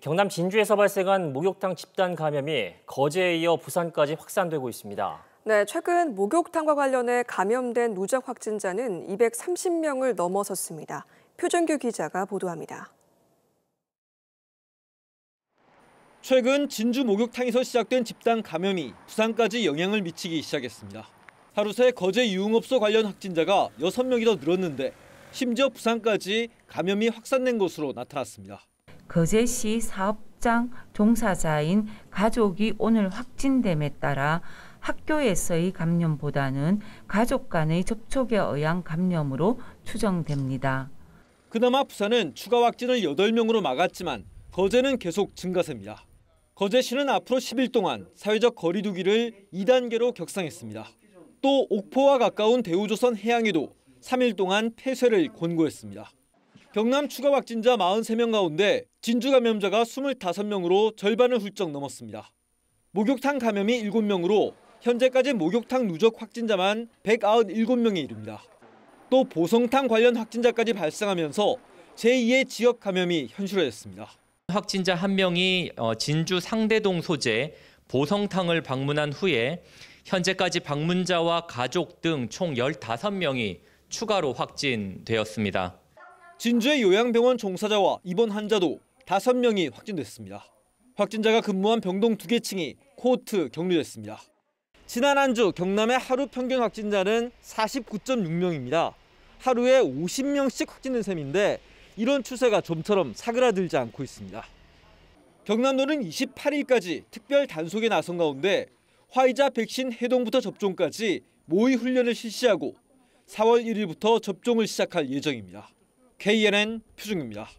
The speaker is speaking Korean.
경남 진주에서 발생한 목욕탕 집단 감염이 거제에 이어 부산까지 확산되고 있습니다. 네, 최근 목욕탕과 관련해 감염된 누적 확진자는 230명을 넘어섰습니다. 표정규 기자가 보도합니다. 최근 진주 목욕탕에서 시작된 집단 감염이 부산까지 영향을 미치기 시작했습니다. 하루 새 거제 유흥업소 관련 확진자가 6명이 더 늘었는데 심지어 부산까지 감염이 확산된 것으로 나타났습니다. 거제시 사업장 종사자인 가족이 오늘 확진됨에 따라 학교에서의 감염보다는 가족 간의 접촉에 의한 감염으로 추정됩니다. 그나마 부산은 추가 확진을 8명으로 막았지만 거제는 계속 증가세입니다. 거제시는 앞으로 10일 동안 사회적 거리두기를 2단계로 격상했습니다. 또 옥포와 가까운 대우조선 해양에도 3일 동안 폐쇄를 권고했습니다. 경남 추가 확진자 43명 가운데 진주 감염자가 25명으로 절반을 훌쩍 넘었습니다. 목욕탕 감염이 7명으로 현재까지 목욕탕 누적 확진자만 197명에 이릅니다. 또 보성탕 관련 확진자까지 발생하면서 제2의 지역 감염이 현실화됐습니다. 확진자 한 명이 어, 진주 상대동 소재 보성탕을 방문한 후에 현재까지 방문자와 가족 등 총 15명이 추가로 확진되었습니다. 진주의 요양병원 종사자와 입원 환자도 다섯 명이 확진됐습니다. 확진자가 근무한 병동 두 개 층이 코호트 격리됐습니다. 지난 한 주 경남의 하루 평균 확진자는 49.6명입니다. 하루에 50명씩 확진된 셈인데 이런 추세가 좀처럼 사그라들지 않고 있습니다. 경남도는 28일까지 특별 단속에 나선 가운데 화이자 백신 해동부터 접종까지 모의 훈련을 실시하고 4월 1일부터 접종을 시작할 예정입니다. KNN 표준입니다.